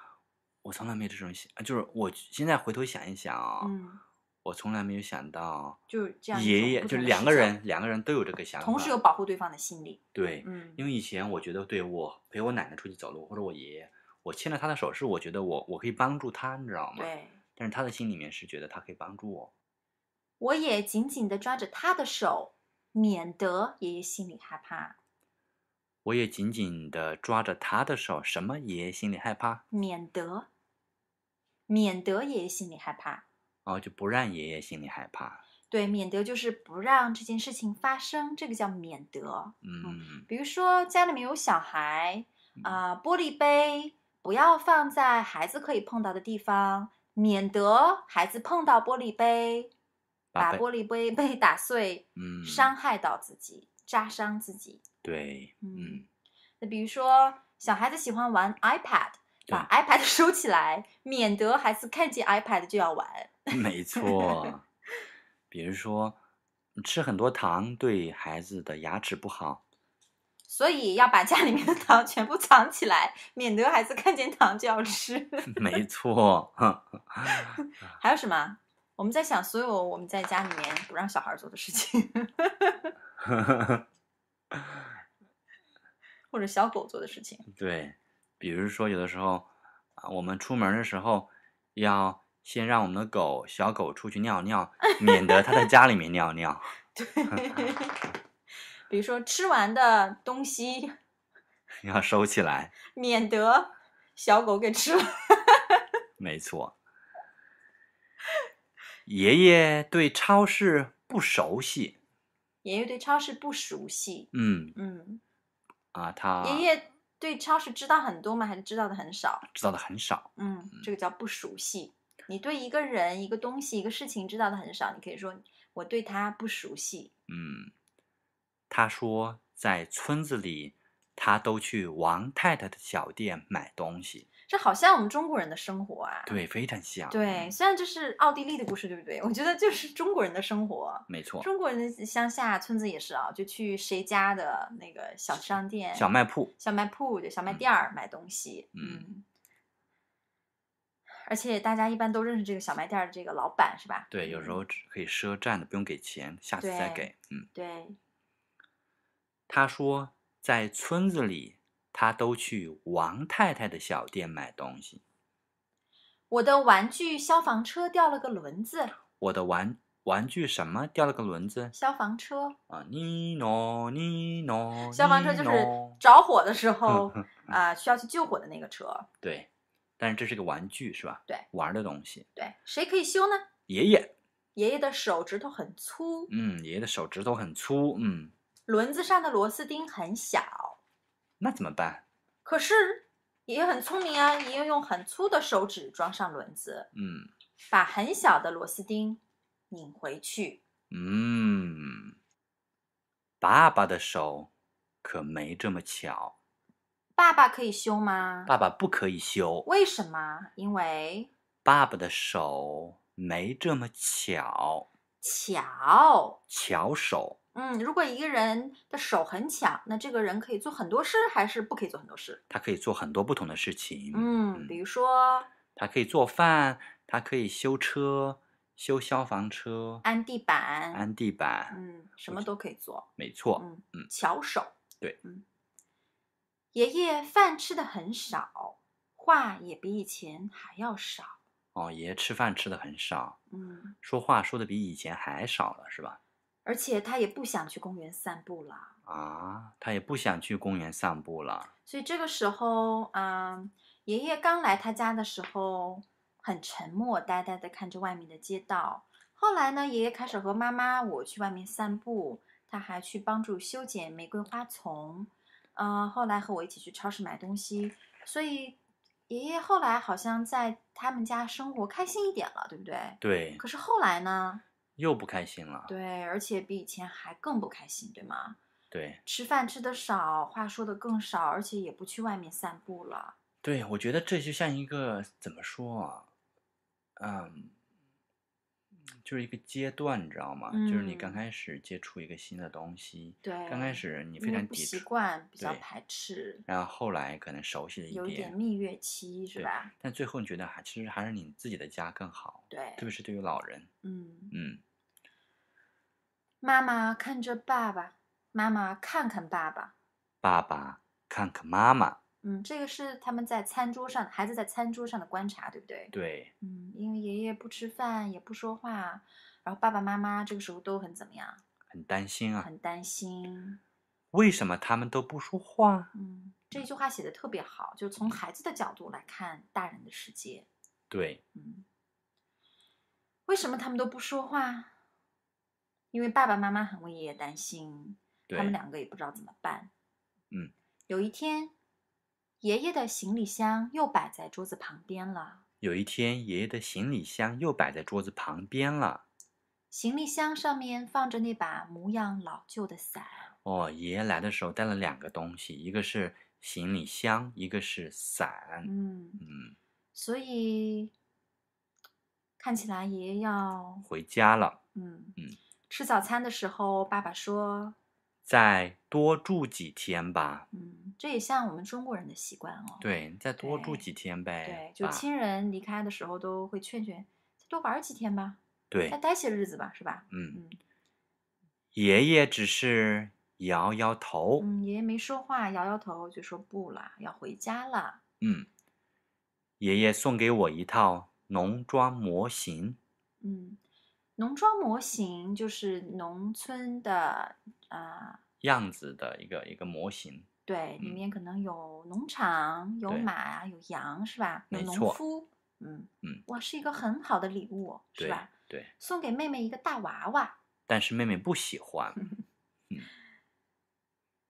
我从来没有这种想，就是我现在回头想一想啊。嗯。我从来没有想到，就这样。爷爷就两个人，两个人都有这个想法，同时有保护对方的心理。对，嗯，因为以前我觉得，对我陪我奶奶出去走路，或者我爷爷，我牵着他的手是我觉得我我可以帮助他，你知道吗？对。但是他的心里面是觉得他可以帮助我。我也紧紧的抓着他的手，免得爷爷心里害怕。我也紧紧的抓着他的手，什么爷爷心里害怕？免得，免得爷爷心里害怕。哦，就不让爷爷心里害怕，对，免得就是不让这件事情发生，这个叫免得。嗯，比如说家里面有小孩啊，玻璃杯不要放在孩子可以碰到的地方，免得孩子碰到玻璃杯，把玻璃杯被 打碎，嗯，伤害到自己，扎伤自己。对，嗯，那比如说小孩子喜欢玩 iPad，把 iPad 收起来，免得孩子看见 iPad 就要玩。没错，比如说，吃很多糖对孩子的牙齿不好，所以要把家里面的糖全部藏起来，免得孩子看见糖就要吃。没错，还有什么？我们在想所有我们在家里面不让小孩做的事情，或者小狗做的事情。对，比如说有的时候啊，我们出门的时候要。先让我们的狗小狗出去尿尿，免得它在家里面尿尿。对，比如说吃完的东西 要收起来，免得小狗给吃了。没错，爷爷对超市不熟悉。爷爷对超市不熟悉。嗯嗯，啊，他爷爷对超市知道很多吗？还是知道的很少？知道的很少。嗯，这个叫不熟悉。你对一个人、一个东西、一个事情知道的很少，你可以说我对他不熟悉。嗯，他说在村子里，他都去王太太的小店买东西。这好像我们中国人的生活啊。对，非常像。对，虽然这是奥地利的故事，对不对？我觉得就是中国人的生活。没错，中国人的乡下村子也是啊，就去谁家的那个小商店、小卖铺、小卖铺、小卖店儿买东西。嗯。而且大家一般都认识这个小卖店的这个老板，是吧？对，有时候可以赊账的，不用给钱，下次再给。嗯，对。他说，在村子里，他都去王太太的小店买东西。我的玩具消防车掉了个轮子。我的玩玩具什么掉了个轮子？消防车。啊，尼诺，尼诺。消防车就是着火的时候 啊，需要去救火的那个车。对。但是这是个玩具，是吧？对，玩的东西。对，谁可以修呢？爷爷，爷爷的手指头很粗。嗯，爷爷的手指头很粗。嗯，轮子上的螺丝钉很小，那怎么办？可是爷爷很聪明啊，爷爷用很粗的手指装上轮子。嗯，把很小的螺丝钉拧回去。嗯，爸爸的手可没这么巧。爸爸可以修吗？爸爸不可以修。为什么？因为爸爸的手没这么巧。巧巧手。嗯，如果一个人的手很巧，那这个人可以做很多事，还是不可以做很多事？他可以做很多不同的事情。嗯，比如说，他可以做饭，他可以修车、修消防车、安地板、安地板，嗯，什么都可以做。没错。嗯嗯。巧手。对。嗯。爷爷饭吃的很少，话也比以前还要少哦。爷爷吃饭吃的很少，嗯，说话说的比以前还少了，是吧？而且他也不想去公园散步了啊。他也不想去公园散步了。所以这个时候啊，爷爷刚来他家的时候很沉默，呆呆的看着外面的街道。后来呢，爷爷开始和妈妈我去外面散步，他还去帮助修剪玫瑰花丛。嗯，后来和我一起去超市买东西，所以爷爷后来好像在他们家生活开心一点了，对不对？对。可是后来呢？又不开心了。对，而且比以前还更不开心，对吗？对。吃饭吃的少，话说的更少，而且也不去外面散步了。对，我觉得这就像一个怎么说啊？嗯。就是一个阶段，你知道吗？就是你刚开始接触一个新的东西，对，刚开始你非常不习惯，比较排斥，然后后来可能熟悉了一点，有点蜜月期是吧？但最后你觉得还其实还是你自己的家更好，对，特别是对于老人，嗯嗯。妈妈看着爸爸，妈妈看看爸爸，爸爸看看妈妈。嗯，这个是他们在餐桌上孩子在餐桌上的观察，对不对？对，嗯，因为爷爷不吃饭也不说话，然后爸爸妈妈这个时候都很怎么样？很担心啊，很担心。为什么他们都不说话？嗯，这句话写的特别好，就从孩子的角度来看大人的世界。对，嗯，为什么他们都不说话？因为爸爸妈妈很为爷爷担心，他们两个也不知道怎么办。嗯，有一天。爷爷的行李箱又摆在桌子旁边了。有一天，爷爷的行李箱又摆在桌子旁边了。行李箱上面放着那把模样老旧的伞。哦，爷爷来的时候带了两个东西，一个是行李箱，一个是伞。嗯嗯。所以看起来爷爷要回家了。嗯嗯。吃早餐的时候，爸爸说。再多住几天吧。嗯，这也像我们中国人的习惯哦。对，再多住几天呗。对，就亲人离开的时候都会劝劝，再多玩几天吧。对，再待些日子吧，是吧？嗯嗯。爷爷只是摇摇头。嗯，爷爷没说话，摇摇头就说不了，要回家了。嗯，爷爷送给我一套农庄模型。嗯。农庄模型就是农村的啊样子的一个一个模型，对，里面可能有农场、有马啊、有羊，是吧？有农夫，嗯嗯，哇，是一个很好的礼物，是吧？对。送给妹妹一个大娃娃，但是妹妹不喜欢。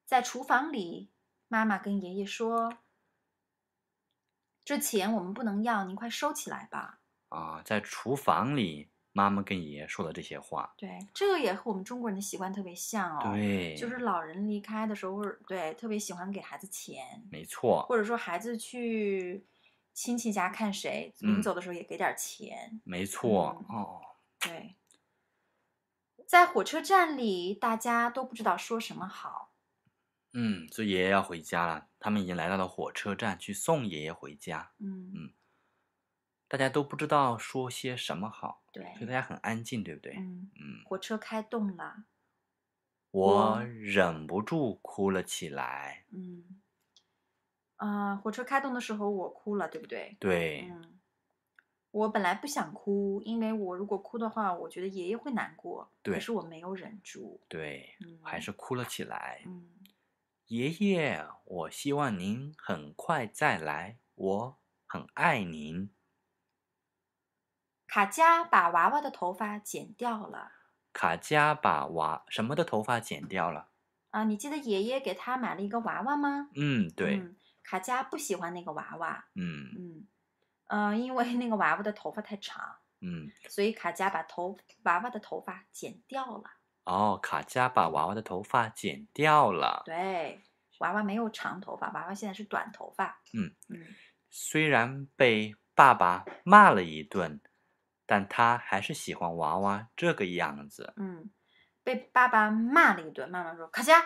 在厨房里，妈妈跟爷爷说：“这钱我们不能要，您快收起来吧。”啊，在厨房里。妈妈跟爷爷说的这些话，对，这个也和我们中国人的习惯特别像哦。对，就是老人离开的时候，对，特别喜欢给孩子钱，没错。或者说孩子去亲戚家看谁，临走的时候也给点钱，没错哦。对，在火车站里，大家都不知道说什么好。嗯，所以爷爷要回家了，他们已经来到了火车站去送爷爷回家。嗯嗯。大家都不知道说些什么好，对，所以大家很安静，对不对？嗯嗯。火车开动了，我忍不住哭了起来。嗯，啊，火车开动的时候我哭了，对不对？对。嗯，我本来不想哭，因为我如果哭的话，我觉得爷爷会难过。对。可是我没有忍住。对，还是哭了起来。嗯，爷爷，我希望您很快再来，我很爱您。卡佳把娃娃的头发剪掉了。卡佳把娃什么的头发剪掉了？啊，你记得爷爷给他买了一个娃娃吗？嗯，对。卡佳不喜欢那个娃娃。嗯嗯嗯，因为那个娃娃的头发太长。嗯，所以卡佳把头娃娃的头发剪掉了。哦，卡佳把娃娃的头发剪掉了。对，娃娃没有长头发，娃娃现在是短头发。嗯嗯，虽然被爸爸骂了一顿。但他还是喜欢娃娃这个样子。嗯，被爸爸骂了一顿。妈妈说：“卡佳，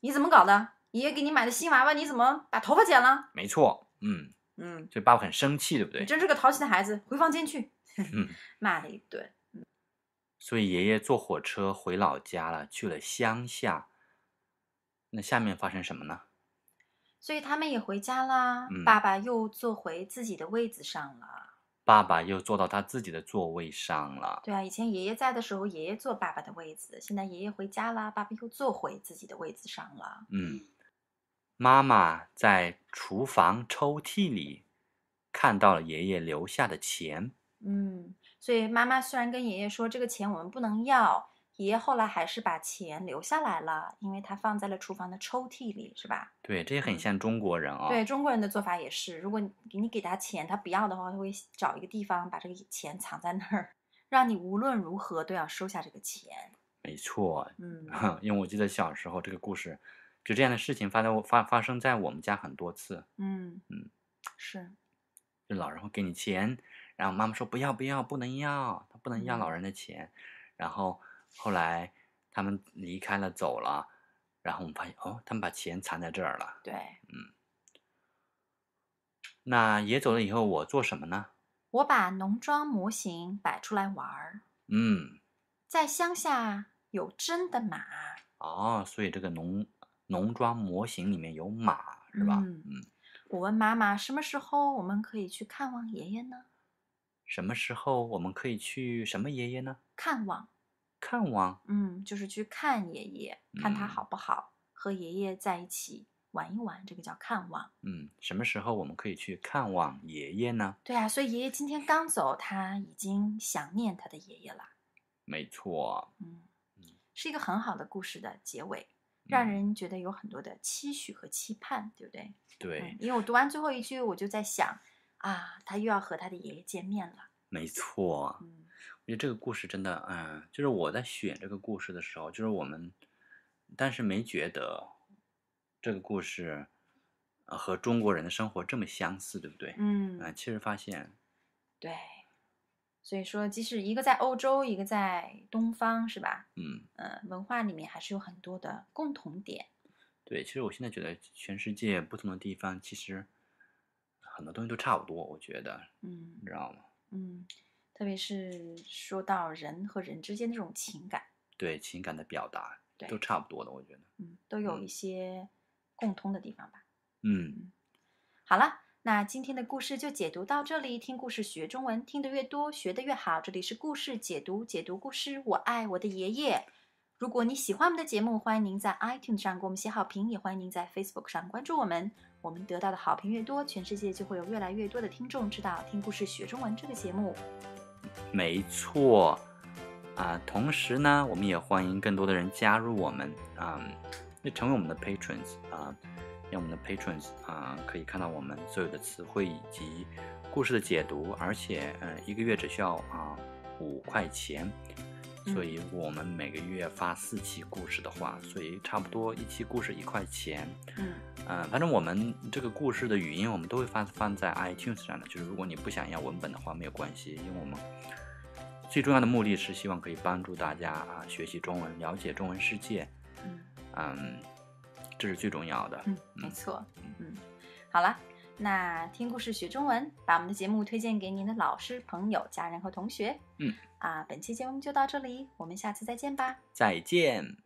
你怎么搞的？爷爷给你买的新娃娃，你怎么把头发剪了？”没错，嗯嗯，所以爸爸很生气，对不对？真是个淘气的孩子，回房间去，骂了一顿。所以爷爷坐火车回老家了，去了乡下。那下面发生什么呢？所以他们也回家啦。爸爸又坐回自己的位子上了。爸爸又坐到他自己的座位上了。对啊，以前爷爷在的时候，爷爷坐爸爸的位子。现在爷爷回家了，爸爸又坐回自己的位子上了。嗯，妈妈在厨房抽屉里看到了爷爷留下的钱。嗯，所以妈妈虽然跟爷爷说这个钱我们不能要。爷爷后来还是把钱留下来了，因为他放在了厨房的抽屉里，是吧？对，这也很像中国人哦。对，中国人的做法也是，如果你你给他钱，他不要的话，他会找一个地方把这个钱藏在那儿，让你无论如何都要收下这个钱。没错，嗯，因为我记得小时候这个故事，就这样的事情发在我发发生在我们家很多次。嗯嗯，是，就老人会给你钱，然后妈妈说不要不要不能要，他不能要老人的钱，然后。后来他们离开了，走了，然后我们发现哦，他们把钱藏在这儿了。对，嗯。那爷走了以后，我做什么呢？我把农庄模型摆出来玩儿。嗯，在乡下有真的马。哦，所以这个农农庄模型里面有马，是吧？嗯。我问妈妈，什么时候我们可以去看望爷爷呢？什么时候我们可以去什么爷爷呢？看望。看望，嗯，就是去看爷爷，看他好不好，和爷爷在一起玩一玩，这个叫看望。嗯，什么时候我们可以去看望爷爷呢？对啊，所以爷爷今天刚走，他已经想念他的爷爷了。没错，嗯，是一个很好的故事的结尾，让人觉得有很多的期许和期盼，对不对？对，因为我读完最后一句，我就在想，啊，他又要和他的爷爷见面了。没错。因为这个故事真的，嗯，就是我在选这个故事的时候，就是我们，但是没觉得这个故事，和中国人的生活这么相似，对不对？嗯，嗯，其实发现，对，所以说，即使一个在欧洲，一个在东方，是吧？嗯，呃，文化里面还是有很多的共同点。对，其实我现在觉得，全世界不同的地方，其实很多东西都差不多，我觉得，嗯，你知道吗？嗯。特别是说到人和人之间这种情感，对情感的表达，对都差不多的，我觉得，嗯，都有一些共通的地方吧。嗯，好了，那今天的故事就解读到这里。听故事学中文，听得越多，学得越好。这里是故事解读，解读故事，我爱我的爷爷。如果你喜欢我们的节目，欢迎您在 iTunes 上给我们写好评，也欢迎您在 Facebook 上关注我们。我们得到的好评越多，全世界就会有越来越多的听众知道听故事学中文这个节目。没错，啊，同时呢，我们也欢迎更多的人加入我们啊，那成为我们的 patrons 啊，让我们的 patrons 啊可以看到我们所有的词汇以及故事的解读，而且，嗯，一个月只需要啊五块钱。所以，我们每个月发四期故事的话，所以差不多一期故事一块钱。嗯，嗯，反正我们这个故事的语音，我们都会放放在 iTunes 上的。就是如果你不想要文本的话，没有关系，因为我们最重要的目的是希望可以帮助大家啊学习中文，了解中文世界。嗯，嗯，这是最重要的。嗯，没错。嗯，好了。那听故事学中文，把我们的节目推荐给您的老师、朋友、家人和同学。嗯，啊，本期节目就到这里，我们下次再见吧。再见。